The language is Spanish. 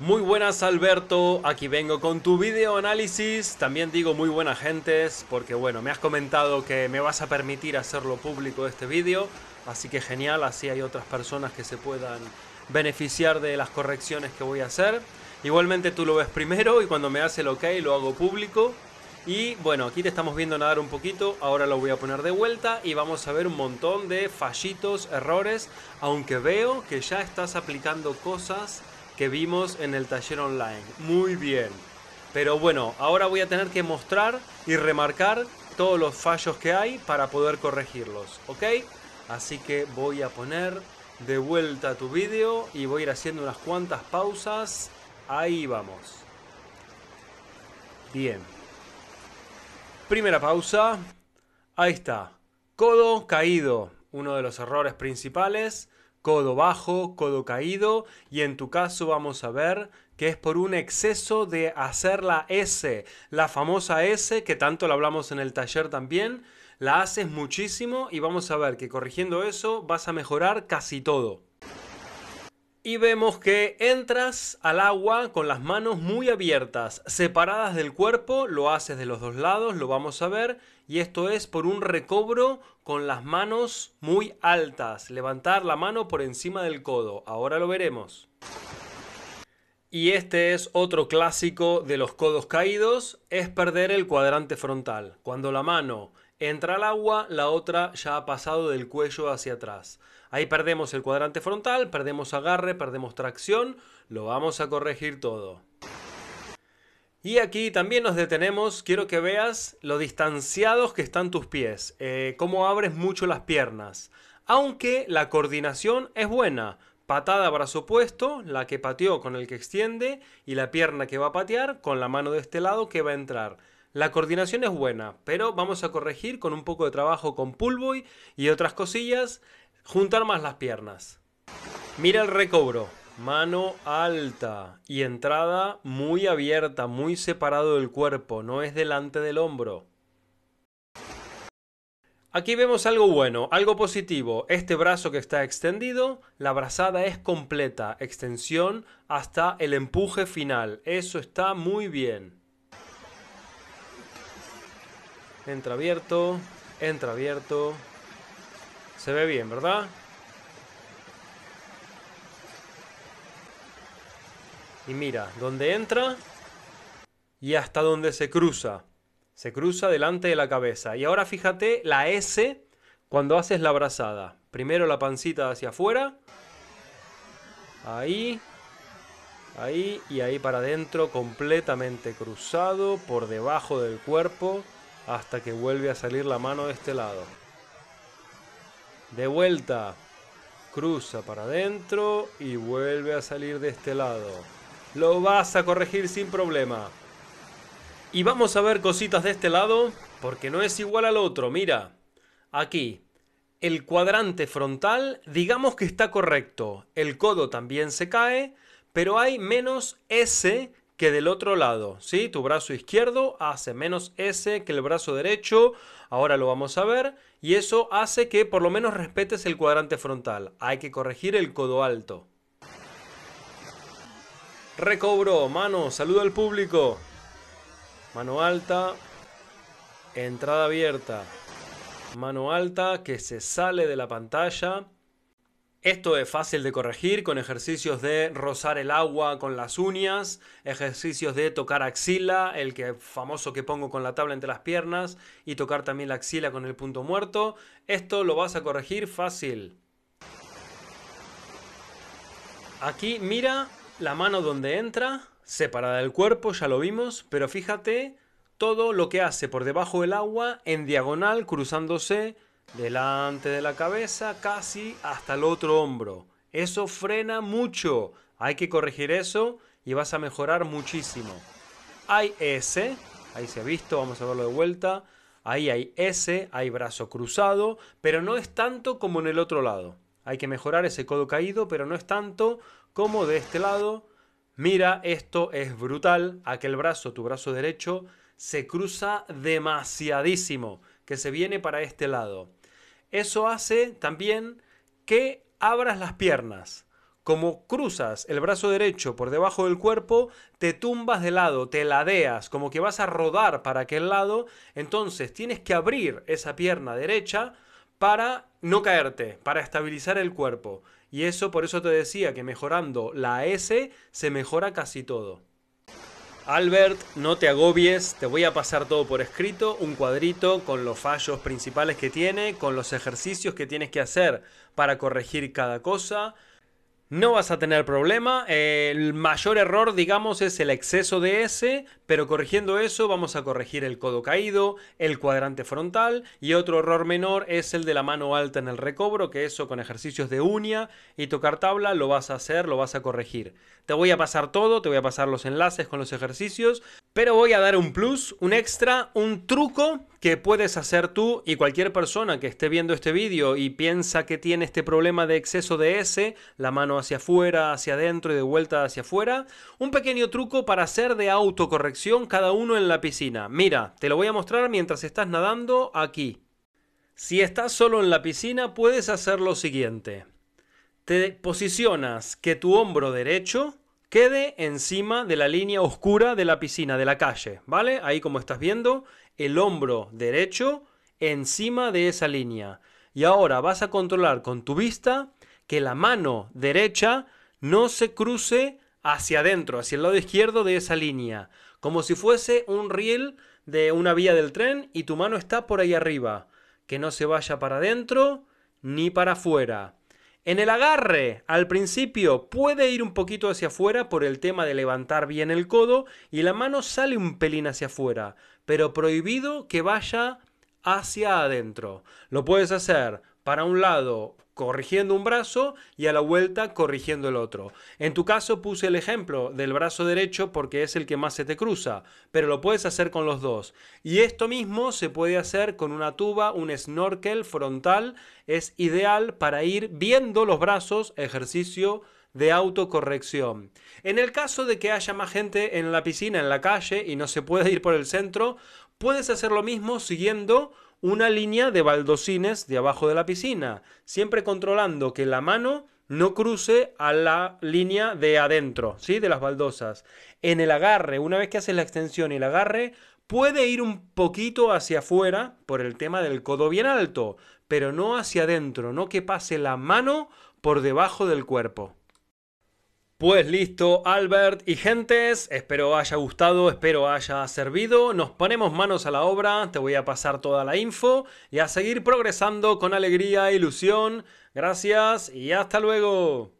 Muy buenas Alberto, aquí vengo con tu video análisis. También digo muy buenas gentes porque bueno, me has comentado que me vas a permitir hacerlo público este video. así que genial, así hay otras personas que se puedan beneficiar de las correcciones que voy a hacer. Igualmente tú lo ves primero y cuando me hace el ok lo hago público. Y bueno, aquí te estamos viendo nadar un poquito, ahora lo voy a poner de vuelta y vamos a ver un montón de fallitos, errores, aunque veo que ya estás aplicando cosas que vimos en el taller online. Muy bien. Pero bueno, ahora voy a tener que mostrar y remarcar todos los fallos que hay para poder corregirlos, ¿ok? Así que voy a poner de vuelta tu vídeo y voy a ir haciendo unas cuantas pausas. Ahí vamos. Bien. Primera pausa. Ahí está. Codo caído, uno de los errores principales codo bajo, codo caído y en tu caso vamos a ver que es por un exceso de hacer la S, la famosa S que tanto la hablamos en el taller también, la haces muchísimo y vamos a ver que corrigiendo eso vas a mejorar casi todo. Y vemos que entras al agua con las manos muy abiertas, separadas del cuerpo, lo haces de los dos lados, lo vamos a ver, y esto es por un recobro con las manos muy altas, levantar la mano por encima del codo, ahora lo veremos. Y este es otro clásico de los codos caídos, es perder el cuadrante frontal, cuando la mano entra al agua, la otra ya ha pasado del cuello hacia atrás. Ahí perdemos el cuadrante frontal, perdemos agarre, perdemos tracción, lo vamos a corregir todo. Y aquí también nos detenemos, quiero que veas lo distanciados que están tus pies, eh, cómo abres mucho las piernas. Aunque la coordinación es buena, patada brazo opuesto, la que pateó con el que extiende y la pierna que va a patear con la mano de este lado que va a entrar. La coordinación es buena, pero vamos a corregir con un poco de trabajo con pullboy y otras cosillas, juntar más las piernas. Mira el recobro, mano alta y entrada muy abierta, muy separado del cuerpo, no es delante del hombro. Aquí vemos algo bueno, algo positivo. Este brazo que está extendido, la brazada es completa, extensión hasta el empuje final. Eso está muy bien. Entra abierto. Entra abierto. Se ve bien, ¿verdad? Y mira, donde entra y hasta donde se cruza. Se cruza delante de la cabeza. Y ahora fíjate la S cuando haces la brazada. Primero la pancita hacia afuera. Ahí. Ahí y ahí para adentro, completamente cruzado, por debajo del cuerpo hasta que vuelve a salir la mano de este lado. De vuelta, cruza para adentro y vuelve a salir de este lado. Lo vas a corregir sin problema. Y vamos a ver cositas de este lado, porque no es igual al otro, mira. Aquí, el cuadrante frontal, digamos que está correcto. El codo también se cae, pero hay menos S que del otro lado, ¿sí? Tu brazo izquierdo hace menos S que el brazo derecho, ahora lo vamos a ver, y eso hace que por lo menos respetes el cuadrante frontal. Hay que corregir el codo alto. Recobro, mano, saludo al público. Mano alta, entrada abierta. Mano alta que se sale de la pantalla. Esto es fácil de corregir con ejercicios de rozar el agua con las uñas, ejercicios de tocar axila, el que famoso que pongo con la tabla entre las piernas y tocar también la axila con el punto muerto. Esto lo vas a corregir fácil. Aquí mira la mano donde entra, separada del cuerpo, ya lo vimos, pero fíjate todo lo que hace por debajo del agua en diagonal, cruzándose delante de la cabeza, casi hasta el otro hombro. Eso frena mucho. Hay que corregir eso y vas a mejorar muchísimo. Hay S, ahí se ha visto, vamos a verlo de vuelta. Ahí hay S, hay brazo cruzado, pero no es tanto como en el otro lado. Hay que mejorar ese codo caído, pero no es tanto como de este lado. Mira, esto es brutal. Aquel brazo, tu brazo derecho, se cruza demasiadísimo que se viene para este lado. Eso hace también que abras las piernas. Como cruzas el brazo derecho por debajo del cuerpo, te tumbas de lado, te ladeas, como que vas a rodar para aquel lado, entonces tienes que abrir esa pierna derecha para no caerte, para estabilizar el cuerpo. Y eso por eso te decía que mejorando la S se mejora casi todo. Albert, no te agobies, te voy a pasar todo por escrito, un cuadrito con los fallos principales que tiene, con los ejercicios que tienes que hacer para corregir cada cosa, no vas a tener problema. El mayor error, digamos, es el exceso de S, pero corrigiendo eso vamos a corregir el codo caído, el cuadrante frontal y otro error menor es el de la mano alta en el recobro, que eso con ejercicios de uña y tocar tabla lo vas a hacer, lo vas a corregir. Te voy a pasar todo, te voy a pasar los enlaces con los ejercicios, pero voy a dar un plus, un extra, un truco que puedes hacer tú y cualquier persona que esté viendo este vídeo y piensa que tiene este problema de exceso de S, la mano hacia afuera, hacia adentro y de vuelta hacia afuera, un pequeño truco para hacer de autocorrección cada uno en la piscina. Mira, te lo voy a mostrar mientras estás nadando aquí. Si estás solo en la piscina puedes hacer lo siguiente. Te posicionas que tu hombro derecho quede encima de la línea oscura de la piscina, de la calle, ¿vale? Ahí como estás viendo, el hombro derecho encima de esa línea. Y ahora vas a controlar con tu vista que la mano derecha no se cruce hacia adentro, hacia el lado izquierdo de esa línea, como si fuese un riel de una vía del tren y tu mano está por ahí arriba, que no se vaya para adentro ni para afuera. En el agarre, al principio, puede ir un poquito hacia afuera por el tema de levantar bien el codo y la mano sale un pelín hacia afuera, pero prohibido que vaya hacia adentro. Lo puedes hacer para un lado corrigiendo un brazo y a la vuelta corrigiendo el otro. En tu caso puse el ejemplo del brazo derecho porque es el que más se te cruza, pero lo puedes hacer con los dos. Y esto mismo se puede hacer con una tuba, un snorkel frontal, es ideal para ir viendo los brazos, ejercicio de autocorrección. En el caso de que haya más gente en la piscina, en la calle y no se puede ir por el centro, puedes hacer lo mismo siguiendo una línea de baldosines de abajo de la piscina, siempre controlando que la mano no cruce a la línea de adentro, ¿sí? De las baldosas. En el agarre, una vez que haces la extensión y el agarre, puede ir un poquito hacia afuera por el tema del codo bien alto, pero no hacia adentro, no que pase la mano por debajo del cuerpo. Pues listo, Albert y gentes, espero haya gustado, espero haya servido. Nos ponemos manos a la obra, te voy a pasar toda la info y a seguir progresando con alegría e ilusión. Gracias y hasta luego.